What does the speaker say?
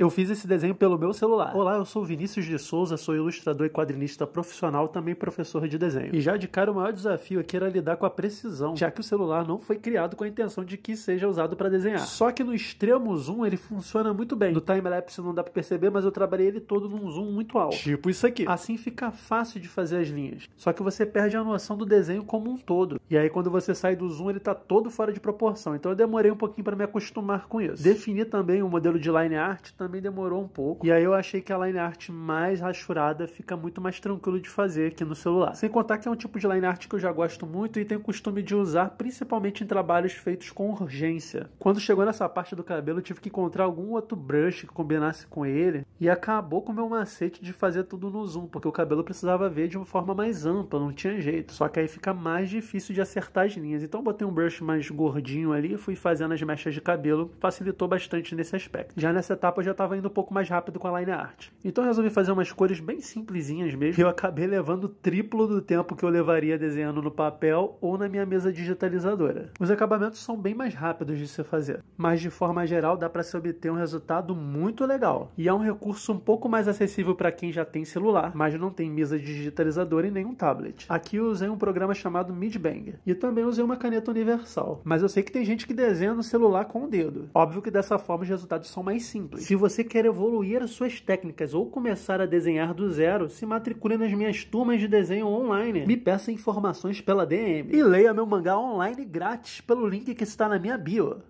Eu fiz esse desenho pelo meu celular. Olá, eu sou Vinícius de Souza, sou ilustrador e quadrinista profissional, também professor de desenho. E já de cara o maior desafio aqui era lidar com a precisão, já que o celular não foi criado com a intenção de que seja usado para desenhar. Só que no extremo zoom ele funciona muito bem. No time-lapse não dá para perceber, mas eu trabalhei ele todo num zoom muito alto. Tipo isso aqui. Assim fica fácil de fazer as linhas. Só que você perde a noção do desenho como um todo. E aí quando você sai do zoom ele tá todo fora de proporção. Então eu demorei um pouquinho para me acostumar com isso. Definir também o modelo de line art também também demorou um pouco. E aí eu achei que a line art mais rachurada fica muito mais tranquilo de fazer aqui no celular. Sem contar que é um tipo de line art que eu já gosto muito e tenho costume de usar principalmente em trabalhos feitos com urgência. Quando chegou nessa parte do cabelo, eu tive que encontrar algum outro brush que combinasse com ele e acabou com o meu macete de fazer tudo no zoom, porque o cabelo precisava ver de uma forma mais ampla, não tinha jeito. Só que aí fica mais difícil de acertar as linhas. Então eu botei um brush mais gordinho ali, fui fazendo as mechas de cabelo, facilitou bastante nesse aspecto. Já nessa etapa eu já tava indo um pouco mais rápido com a line art. Então eu resolvi fazer umas cores bem simplesinhas mesmo. E eu acabei levando o triplo do tempo que eu levaria desenhando no papel ou na minha mesa digitalizadora. Os acabamentos são bem mais rápidos de se fazer, mas de forma geral dá para se obter um resultado muito legal. E é um recurso um pouco mais acessível para quem já tem celular, mas não tem mesa digitalizadora e nenhum tablet. Aqui eu usei um programa chamado Midbang e também usei uma caneta universal. Mas eu sei que tem gente que desenha no celular com o dedo. Óbvio que dessa forma os resultados são mais simples. Se você quer evoluir suas técnicas ou começar a desenhar do zero, se matricule nas minhas turmas de desenho online. Me peça informações pela DM. E leia meu mangá online grátis pelo link que está na minha bio.